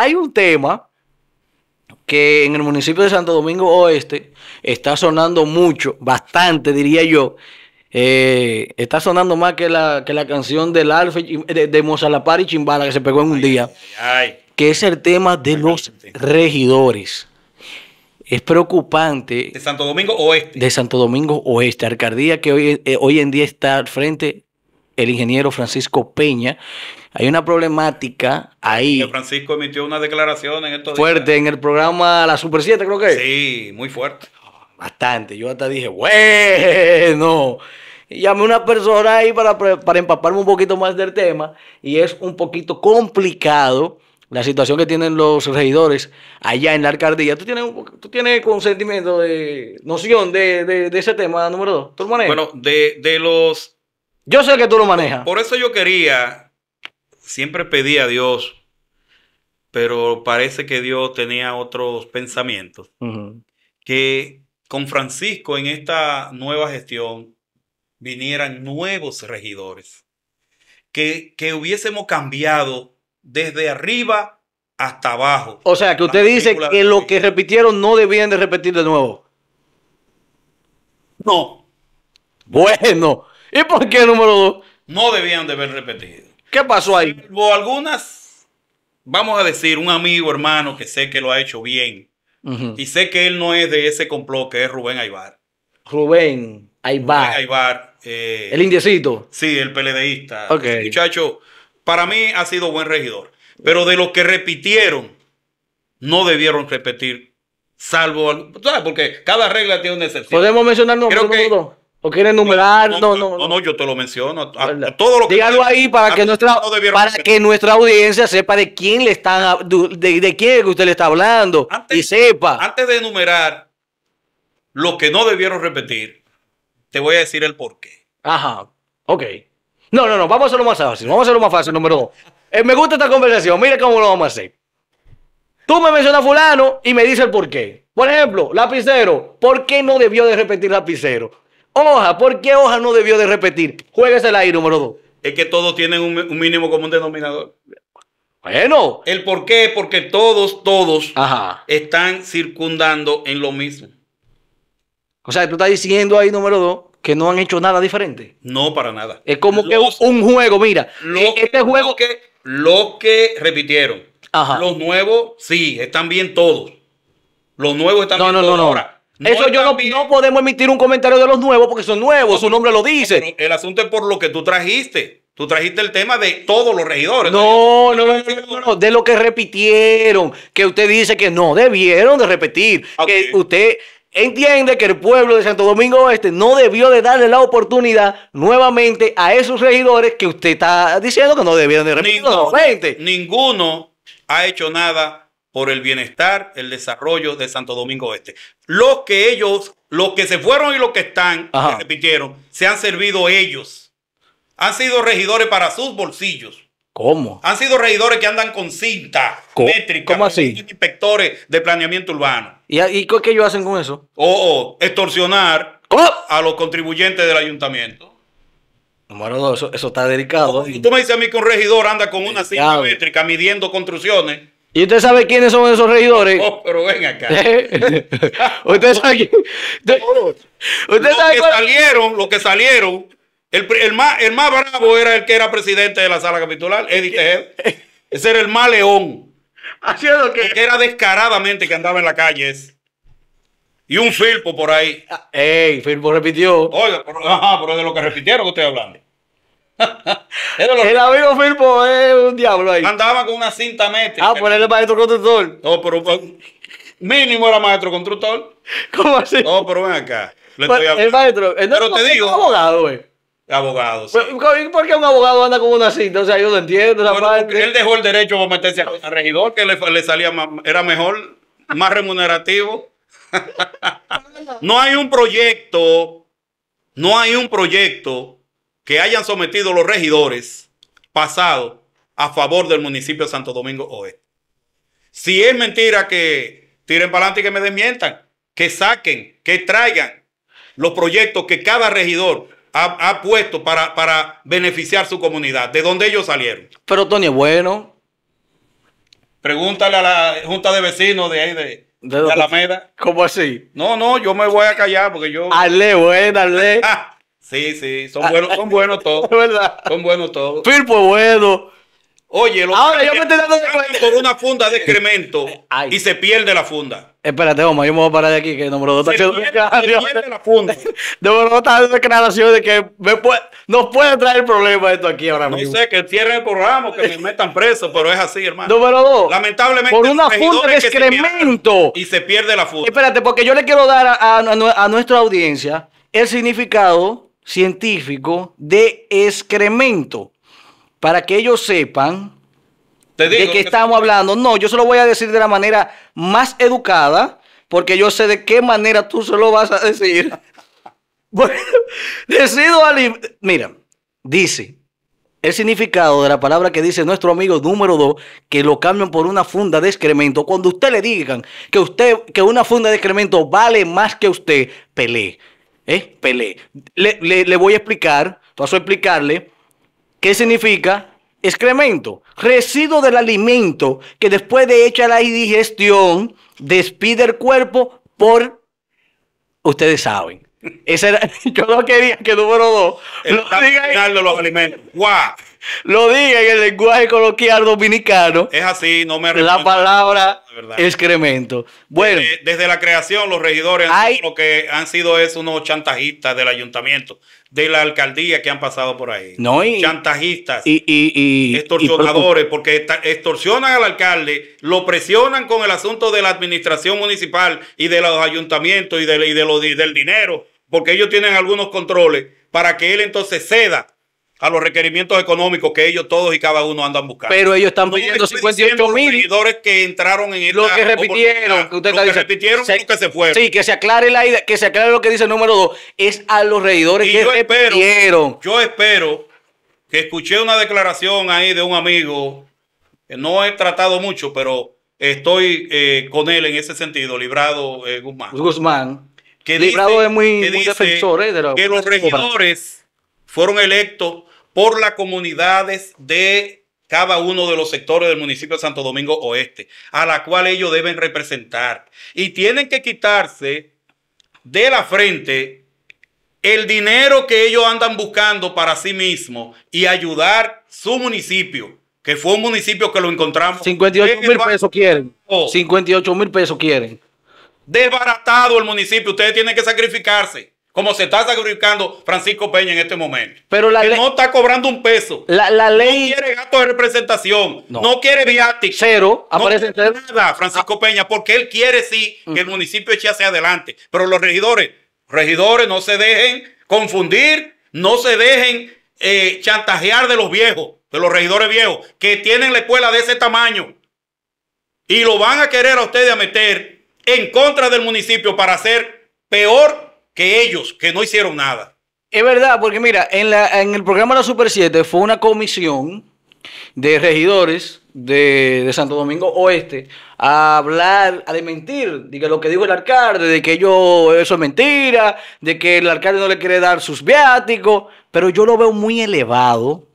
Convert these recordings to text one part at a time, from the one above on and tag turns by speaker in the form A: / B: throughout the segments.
A: hay un tema que en el municipio de Santo Domingo Oeste está sonando mucho, bastante diría yo. Eh, está sonando más que la, que la canción del de, Mozalapar y Chimbala que se pegó en un día, que es el tema de los regidores. Es preocupante.
B: De Santo Domingo Oeste.
A: De Santo Domingo Oeste, alcaldía que hoy, eh, hoy en día está al frente el ingeniero Francisco Peña. Hay una problemática ahí.
B: Francisco emitió una declaración en estos Fuerte, en
A: el programa La Super 7 creo que. Sí, muy fuerte. Bastante. Yo hasta dije, bueno. Y llamé a una persona ahí para, para empaparme un poquito más del tema y es un poquito complicado la situación que tienen los regidores allá en la alcaldía. ¿Tú tienes, tú tienes consentimiento, de, noción de, ese tema número dos? bueno, de, de, los yo sé que tú lo manejas. Por eso yo quería,
B: siempre pedí a Dios, pero parece que Dios tenía otros pensamientos. Que con Francisco en esta nueva gestión vinieran nuevos regidores. Que, que hubiésemos cambiado desde arriba hasta abajo. O sea, que usted
A: dice que lo que repitieron no debían de repetir de nuevo. No. Bueno, ¿Y por qué número dos?
B: No debían de haber repetido. ¿Qué pasó ahí? algunas, vamos a decir, un amigo, hermano, que sé que lo ha hecho bien. Y sé que él no es de ese complot, que es Rubén Aybar.
A: Rubén
B: Aybar. Rubén Aybar. Eh, el
A: indiecito.
B: Sí, el peledeísta. Okay. muchacho, para mí ha sido buen regidor. Pero de lo que repitieron, no debieron repetir. Salvo, ¿sabes? Porque cada regla tiene una excepción.
A: Podemos mencionar Creo ¿O quiere enumerar? No no
B: no, no yo te lo menciono. todo lo que Dígalo ahí para, que nuestra, para
A: que nuestra audiencia sepa de quién le están de, de quién que usted le está hablando y sepa.
B: Antes de enumerar lo que no debieron repetir,
A: te voy a decir el por qué. Ajá, ok. No, no, no, vamos a hacerlo más fácil. Vamos a hacerlo más fácil, número dos. Eh, me gusta esta conversación, mire cómo lo vamos a hacer. Tú me mencionas a fulano y me dices el por qué. Por ejemplo, lapicero. ¿Por qué no debió de repetir lapicero? Hoja, ¿por qué Hoja no debió de repetir? Juéguesela ahí, número dos.
B: Es que todos tienen un, mínimo común denominador.
A: Bueno.
B: El por qué, porque todos, todos Ajá. están circundando en lo mismo.
A: O sea, tú estás diciendo ahí, número dos, que no han hecho nada diferente.
B: No, para nada.
A: Es como que un, juego, mira. E-, este
B: juego. que, lo que repitieron. Ajá. Los nuevos, sí, están bien todos. Los nuevos están bien no, todos. No, no, no. Eso yo no, no, podemos emitir un comentario de los nuevos
A: porque son nuevos, su nombre lo dice.
B: El asunto es por lo que tú trajiste. Tú trajiste el tema de todos los regidores.
A: No, no, no, de lo que repitieron, que usted dice que no debieron de repetir, ah, que usted entiende que el pueblo de Santo Domingo Oeste no debió de darle la oportunidad nuevamente a esos regidores que usted está diciendo que no debieron de repetir
B: ninguno, Ninguno ha hecho nada por el bienestar, el desarrollo de Santo Domingo Oeste Los que ellos, los que se fueron y los que están, se han servido ellos. Han sido regidores para sus bolsillos. ¿Cómo? Han sido regidores que andan con cinta métrica. ¿Cómo así? Inspectores de planeamiento urbano. ¿Y, qué ellos hacen con eso? O, extorsionar a los contribuyentes del ayuntamiento.
A: Número dos, eso, está delicado. Y tú
B: me dices a mí que un regidor anda con una cinta métrica midiendo construcciones
A: ¿Y usted sabe quiénes son esos regidores? Oh,
B: pero ven acá.
A: ¿Usted sabe quién? ¿Usted,
B: los que salieron, los que salieron, el, más, el bravo era el que era presidente de la sala capitular, Edith. Ese era el más león. Haciendo que... que era descaradamente que andaba en las calles, Y un filpo por ahí. Ah, ey, filpo repitió. Oiga, pero, pero de lo que repitieron que estoy hablando. el amigo Firpo es un diablo ahí. Andaba con una cinta métrica. Ah, ponerle maestro constructor. No, pero pues, mínimo era maestro constructor. ¿Cómo así? No, pero ven acá. Le pues, estoy El maestro,
A: pero te digo. abogado, güey. Abogado. Sí. Pues, ¿Por qué un abogado anda con una cinta? O sea, yo lo entiendo.
B: Él dejó el derecho para meterse a regidor, que le, le salía era mejor, más remunerativo. no hay un proyecto, no hay un proyecto que hayan sometido los regidores pasados a favor del municipio de Santo Domingo Oeste. Si es mentira que tiren para adelante y que me desmientan, que saquen, que traigan los proyectos que cada regidor ha, puesto para, beneficiar su comunidad, de donde ellos salieron.
A: Pero Tony, bueno.
B: Pregúntale a la Junta de Vecinos de ahí de,
A: ¿De, Alameda. ¿Cómo así?
B: No, no, yo me voy a callar porque yo. Ale,
A: bueno ah.
B: Sí, sí, son ah. buenos, son buenos todos. verdad. Son buenos todos.
A: Firpo pues, bueno.
B: Oye, lo Ahora, yo me que por una funda de excremento eh, y se pierde la
A: funda. Espérate, vamos, yo me voy a parar de aquí, que número dos. está haciendo Se pierde la funda. número dos está haciendo de que me puede, nos puede traer problemas esto aquí ahora mismo. No sé, que cierren el
B: programa, que me metan preso, pero es así, hermano. Número dos.
A: Lamentablemente, por una funda de excremento. y se pierde la funda. Espérate, porque yo le quiero dar a, a nuestra audiencia el significado científico de excremento para que ellos sepan de qué estamos hablando. No, yo se lo voy a decir de la manera más educada, porque yo sé de qué manera tú se lo vas a decir. bueno, decido Mira, dice el significado de la palabra que dice nuestro amigo número 2, que lo cambian por una funda de excremento. Cuando usted le digan que, usted, que una funda de excremento vale más que usted, pelee. ¿eh? Le, voy a explicar, paso a explicarle qué significa excremento, residuo del alimento que después de hecha la indigestión despide el cuerpo por, ustedes saben. yo no quería que número dos lo diga, en, los lo en el lenguaje coloquial dominicano. Es así,
B: no me La palabra
A: Excremento. Bueno.
B: Desde, la creación, los regidores lo que han sido es unos chantajistas del ayuntamiento, de la alcaldía que han pasado por ahí. No, y, chantajistas. Y, y, extorsionadores, porque extorsionan al alcalde, lo presionan con el asunto de la administración municipal y de los ayuntamientos y, de, de del dinero, porque ellos tienen algunos controles para que él entonces ceda a los requerimientos económicos que ellos todos y cada uno andan buscando. Pero ellos están pidiendo 58 mil. que entraron en Lo que repitieron.
A: Que usted que repitieron se, lo que se fueron. Sí, que se aclare la idea, que se aclare lo que dice el número dos Es a los regidores que yo repitieron.
B: yo espero que escuché una declaración ahí de un amigo. no he tratado mucho, pero estoy eh, con él en ese sentido, librado eh, Guzmán.
A: Guzmán. Que librado es muy, defensor eh, de la, que los regidores
B: fueron electos por las comunidades de cada uno de los sectores del municipio de Santo Domingo Oeste, a la cual ellos deben representar. Y tienen que quitarse de la frente el dinero que ellos andan buscando para sí mismos y ayudar su municipio, que fue un municipio que lo encontramos. 58 mil pesos
A: quieren. 58 mil pesos quieren.
B: Desbaratado el municipio, ustedes tienen que sacrificarse como se está sacrificando Francisco Peña en este momento. Pero la ley... no está cobrando un peso. La, ley... No quiere gasto de representación, no, quiere viático. Cero, aparece Francisco ah. Peña, porque él quiere sí que el municipio eche hacia adelante. Pero los regidores, regidores no se dejen confundir, no se dejen eh, chantajear de los viejos, de los regidores viejos, que tienen la escuela de ese tamaño. Y lo van a querer a ustedes a meter en contra del municipio para hacer peor que ellos, que no hicieron nada.
A: Es verdad, porque mira, en, la, en el programa de la Super 7 fue una comisión de regidores de, de, Santo Domingo Oeste a hablar, a desmentir de que lo que dijo el alcalde, de que yo, eso es mentira, de que el alcalde no le quiere dar sus viáticos, pero yo lo veo muy elevado,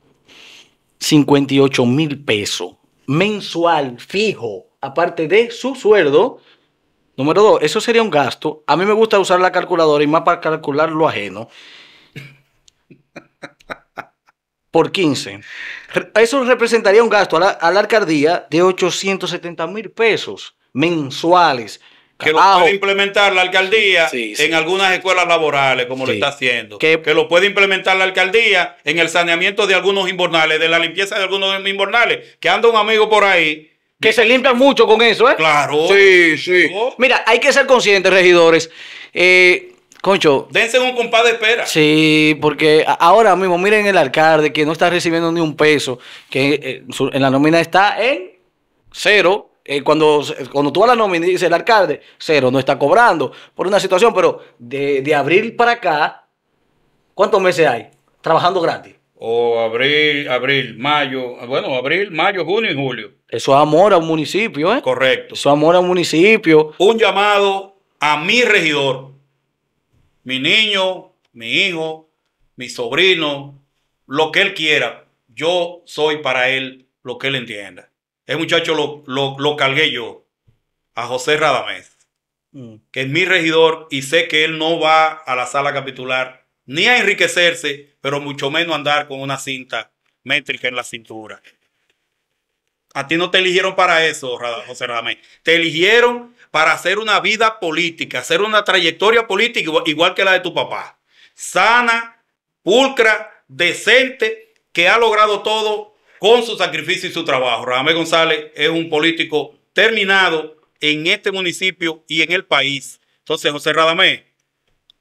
A: 58 mil pesos mensual fijo, aparte de su sueldo, Número dos, eso sería un gasto. A mí me gusta usar la calculadora y más para calcular lo ajeno. Por 15. Eso representaría un gasto a la, alcaldía de 870 mil pesos mensuales.
B: Que lo puede implementar la alcaldía en algunas escuelas laborales, como lo está haciendo. Que, lo puede implementar la alcaldía en el saneamiento de algunos inbornales, de la limpieza de algunos inbornales. Que anda un amigo por ahí que se limpian mucho con eso, ¿eh? Claro. Sí, sí.
A: Mira, hay que ser conscientes, regidores. Eh, concho.
B: Dense un compás de espera.
A: Sí, porque ahora mismo miren el alcalde que no está recibiendo ni un peso, que eh, en la nómina está en cero. Eh, cuando, cuando tú a la nómina dice el alcalde, cero, no está cobrando por una situación, pero de, de abril para acá, ¿cuántos meses hay trabajando gratis?
B: o abril, abril, mayo, bueno, abril, mayo, junio y julio.
A: Eso es amor a un municipio, ¿eh? Correcto. Eso es amor a un municipio.
B: Un llamado a mi regidor, mi niño, mi hijo, mi sobrino, lo que él quiera. Yo soy para él lo que él entienda. El muchacho lo, lo, cargué yo, a José Radamés, mm. que es mi regidor y sé que él no va a la sala capitular ni a enriquecerse, pero mucho menos andar con una cinta métrica en la cintura. A ti no te eligieron para eso, José Radamés. Te eligieron para hacer una vida política, hacer una trayectoria política igual que la de tu papá. Sana, pulcra, decente, que ha logrado todo con su sacrificio y su trabajo. Radamé González es un político terminado en este municipio y en el país. Entonces, José Radamé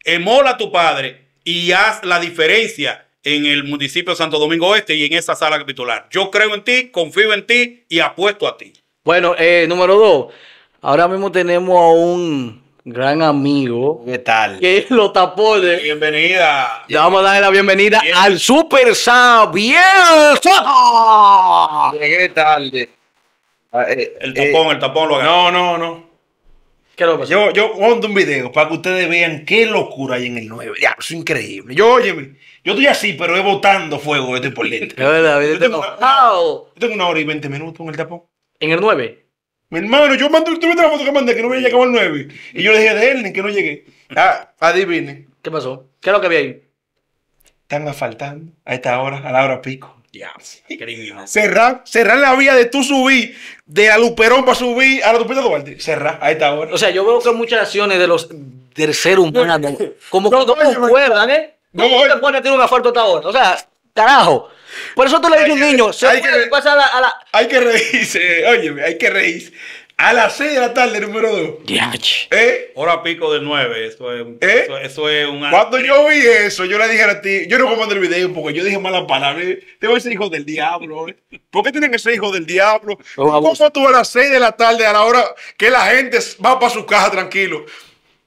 B: emola a tu padre y haz la diferencia en el municipio de Santo Domingo Oeste y en esa sala capitular. Yo creo en ti, confío en ti y apuesto a ti.
A: Bueno, eh, número dos, ahora mismo tenemos a un gran amigo. ¿Qué tal? Que lo tapó
B: de. Bienvenida.
A: Le vamos a darle la bienvenida al Super Sabiel
B: ¿Qué
A: tal? el tapón, el tapón lo No,
C: no, no. ¿Qué lo yo, yo monto un video para que ustedes vean qué locura hay en el 9. Ya, es increíble. Yo, óyeme, yo estoy así, pero he botando fuego estoy por dentro. yo, tengo una, hora y 20 minutos en el tapón. ¿En el 9? Mi hermano, yo mando, tú de la foto que mandé, que no había llegado el 9. Y yo le dije a Helen que no llegué. Ah, adivine. ¿Qué pasó? ¿Qué es lo que había ahí? Están asfaltando a esta hora, a la hora pico. Cerrar,
A: cerrar la vía de tú subir, de la Luperón para subir a la tupita Duarte. Cerrar a esta hora. O sea, yo veo que muchas acciones de los, terceros como que no concuerdan, ¿eh? No, no te pones a tirar un asfalto hasta O sea, carajo. Por eso tú le dices a un niño, se hay que, pasar a la, Hay que reírse, óyeme, hay que reírse. A las 6 de la tarde, número
B: 2. ¿Eh? Hora pico de 9. Eso es, ¿Eh? eso, es un. ¿Eh?
C: Cuando yo vi eso, yo le dije a ti, yo no comando el video porque yo dije malas palabras. ¿eh? Te voy a hijo del diablo. ¿eh? ¿Por qué tienen que ser hijo del diablo? ¿Cómo tú a las 6 de la tarde, a la hora que la gente va para
B: sus casas tranquilo?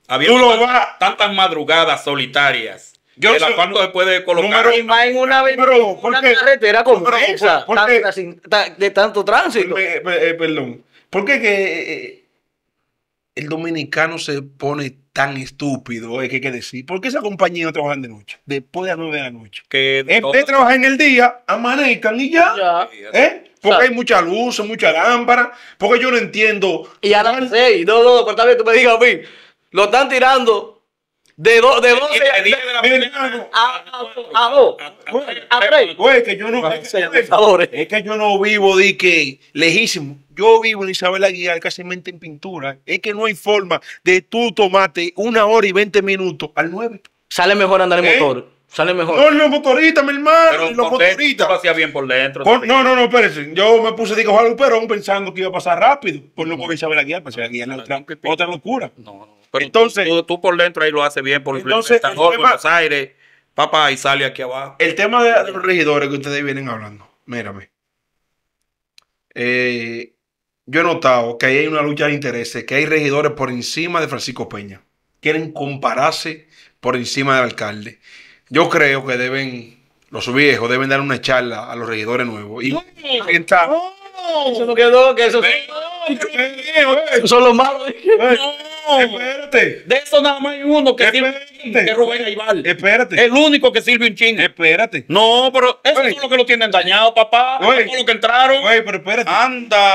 B: Había tú lo vas. Tantas madrugadas solitarias. Yo de la de colocar. Número, y
A: en una, carretera como esa, de tanto tránsito. perdón. ¿Por qué que eh,
C: el dominicano se pone tan estúpido? Es que hay que decir. ¿Por qué esa compañía no trabaja de noche? Después de las nueve de la noche. Que de trabaja en el día, amanezcan y ya. ¿Eh? Porque hay mucha luz, mucha lámpara. Porque yo no entiendo. Y a las no, No, no,
A: vez tú me digas a mí. Lo están tirando de, dos, de 12 a- de- A Es que yo no
C: vivo de que lejísimo. Yo vivo en Isabel Aguilar casi mente en pintura. Es que no hay forma de tú tomarte una hora y 20 minutos al 9. Sale mejor andar en ¿Eh? motor. Sale mejor. No, los
B: motoristas, mi hermano. Pero los motoristas. hacía bien por dentro. no,
C: no, no, espérense. Yo me puse de Juan un perón pensando que iba a pasar rápido. Por pues no mm. por Isabel Aguilar, para pues, en el otra, otra locura. No, no.
B: Pero entonces, tú, por dentro ahí lo haces bien, por entonces, el Buenos Aires, papá, y sale aquí abajo.
C: El tema de, de los regidores que ustedes vienen hablando, mírame. Eh, yo he notado que ahí hay una lucha de intereses, que hay regidores por encima de Francisco Peña. Quieren compararse por encima del alcalde. Yo creo que deben, los viejos deben dar una charla a los regidores nuevos. Y
B: Eso no quedó, que eso son los Espérate. De eso nada más hay uno que sirve que es Rubén Aibal. Espérate. El único que sirve un chin. Espérate. No, pero eso es lo que lo tienen dañado, papá. es lo que entraron. Oye, pero espérate. Anda.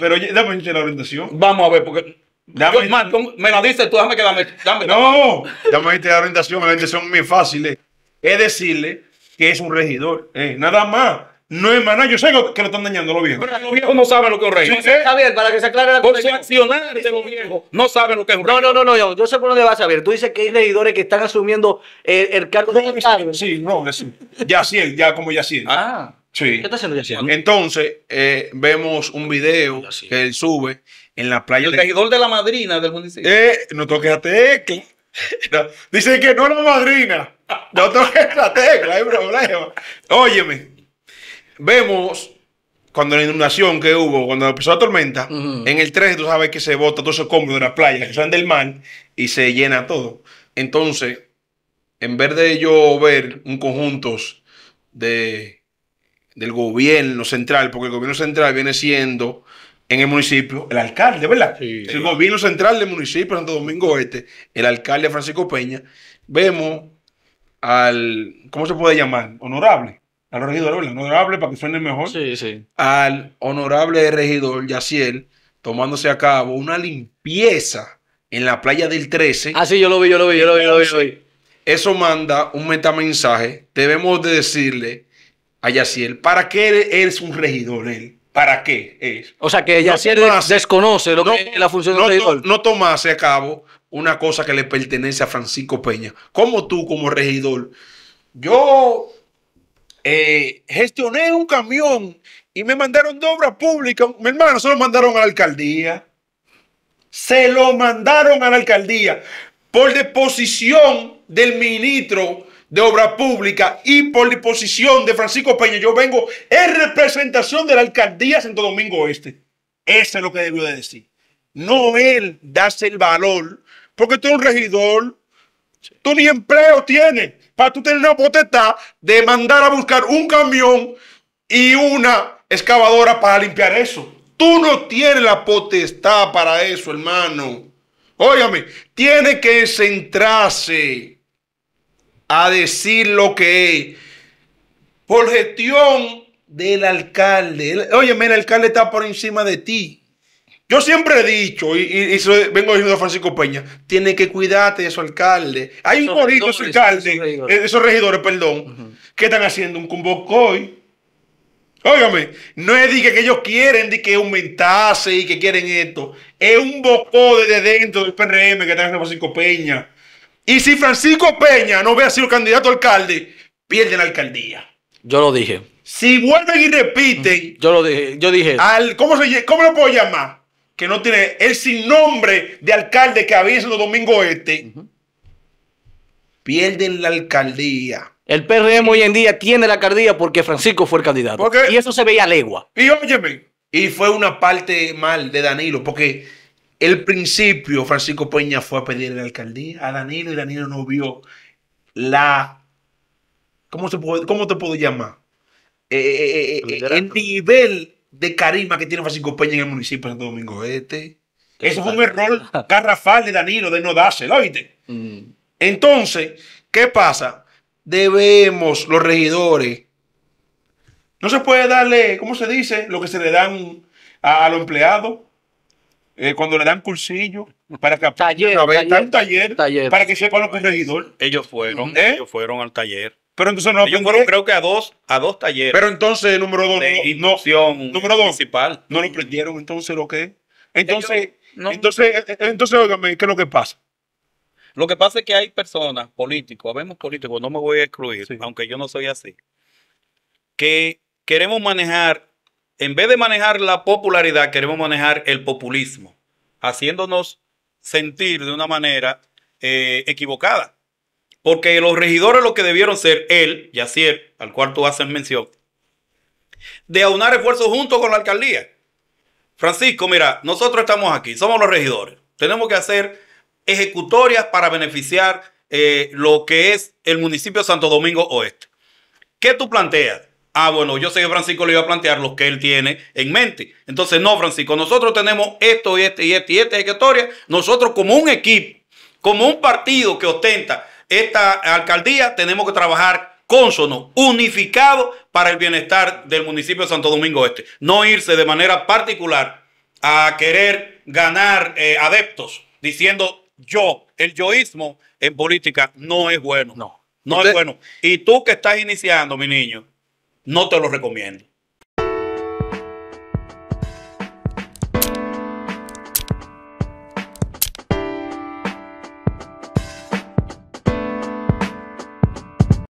B: pero dame la orientación. Vamos a ver, porque
C: me la dices tú, dame que dame, dame, No, dame la orientación, la orientación muy fácil. Eh. Es decirle que es un regidor, eh, nada más. No, hermano, yo sé
A: que lo están dañando los viejos. Pero los viejos no saben lo que es un rey. A Javier, para que se aclare la Por los viejos, no saben lo que es un rey. No, no, no, yo sé por dónde vas a ver. Tú dices que hay regidores que están asumiendo eh, el, cargo de Sí, no, sí. así, ya como ya así. Ah. Sí. ¿Qué está haciendo así?
C: Entonces, eh, vemos un video que él sube en la playa. El regidor de
B: la madrina del municipio.
C: Eh, no toques la tecla. Dice que no es la madrina. No toques la tecla, hay problema. Óyeme vemos cuando la inundación que hubo, cuando empezó la tormenta, en el tren tú sabes que se bota todo ese combo de la playa, que son del mar y se llena todo. Entonces, en vez de yo ver un conjunto de, del gobierno central, porque el gobierno central viene siendo en el municipio el alcalde, ¿verdad? el gobierno central del municipio Santo Domingo Este, el alcalde Francisco Peña, vemos al, ¿cómo se puede llamar? Honorable al regidor, el honorable, para que suene mejor, sí, sí. al honorable regidor Yaciel tomándose a cabo una limpieza en la playa del 13. Ah, sí, yo lo vi, yo lo vi, yo lo vi, yo lo vi. Eso manda un metamensaje. Debemos de decirle a Yaciel, ¿para qué eres un regidor él? ¿Para qué es? O sea, que Yaciel desconoce lo que es la función no, del regidor. No, tomase a cabo una cosa que le pertenece a Francisco Peña. Como tú, como regidor, yo eh, gestioné un camión y me mandaron de obra pública. Mi hermano, se lo mandaron a la alcaldía. Se lo mandaron a la alcaldía por disposición del ministro de Obra Pública y por disposición de Francisco Peña. Yo vengo en representación de la alcaldía Santo Domingo Este. Eso es lo que debió de decir. No él da el valor, porque tú eres un regidor, tú ni empleo tienes para tú tener la potestad de mandar a buscar un camión y una excavadora para limpiar eso. Tú no tienes la potestad para eso, hermano. Óyame, tiene que centrarse a decir lo que es. Por gestión del alcalde. Óyeme, el alcalde está por encima de ti. Yo siempre he dicho, y, vengo diciendo a Francisco Peña, tiene que cuidarte de su alcalde. Hay un corito de esos eh, esos regidores, perdón, que están haciendo un hoy Óigame, no es de que, ellos quieren de que aumentase y que quieren esto. Es un bocó de dentro del PRM que está haciendo Francisco Peña. Y si Francisco Peña no hubiera sido candidato alcalde, pierde la alcaldía.
A: Yo lo dije. Si vuelven y repiten. Yo lo dije. Yo dije.
C: ¿cómo, se, ¿Cómo lo puedo llamar? que no tiene el sin nombre de alcalde que había sido Domingo Este, pierden la alcaldía.
A: El PRM hoy en día tiene la alcaldía porque Francisco fue el
C: candidato. y eso se veía a legua. Y óyeme, y fue una parte mal de Danilo, porque el principio Francisco Peña fue a pedir la alcaldía a Danilo y Danilo no vio la... ¿Cómo, se te puedo llamar?
A: Eh, eh, eh, el
C: nivel de carisma que tiene Francisco Peña en el municipio de Santo Domingo Este. Eso fue un error carrafal de Danilo de no dárselo, ¿oíste? Mm. Entonces, ¿qué pasa? Debemos, los regidores, no se puede darle, ¿cómo se dice? Lo que se le dan a, los empleados. Eh, cuando le dan cursillo para que taller, para que sepa lo que es regidor.
B: Ellos fueron, ¿Eh? ellos fueron al taller. Pero entonces no creo que a dos, a dos talleres. Pero entonces, número dos, de
C: no, número dos, No lo prendieron entonces lo que Entonces, entonces, eh, eh, entonces, óigame, ¿qué es lo que pasa?
B: Lo que pasa es que hay personas, políticos, habemos políticos, no me voy a excluir, aunque yo no soy así, que queremos manejar, en vez de manejar la popularidad, queremos manejar el populismo, haciéndonos sentir de una manera eh, equivocada. Porque los regidores lo que debieron ser él, Yacier, al cual tú haces mención, de aunar esfuerzos junto con la alcaldía. Francisco, mira, nosotros estamos aquí, somos los regidores. Tenemos que hacer ejecutorias para beneficiar eh, lo que es el municipio de Santo Domingo Oeste. ¿Qué tú planteas? Ah, bueno, yo sé que Francisco le iba a plantear lo que él tiene en mente. Entonces, no, Francisco, nosotros tenemos esto este, y este y este y esta ejecutoria. Nosotros como un equipo, como un partido que ostenta esta alcaldía tenemos que trabajar cónsono, unificado para el bienestar del municipio de Santo Domingo Este. No irse de manera particular a querer ganar eh, adeptos diciendo yo. El yoísmo en política no es bueno. No. No es bueno. Y tú que estás iniciando, mi niño, no te lo recomiendo.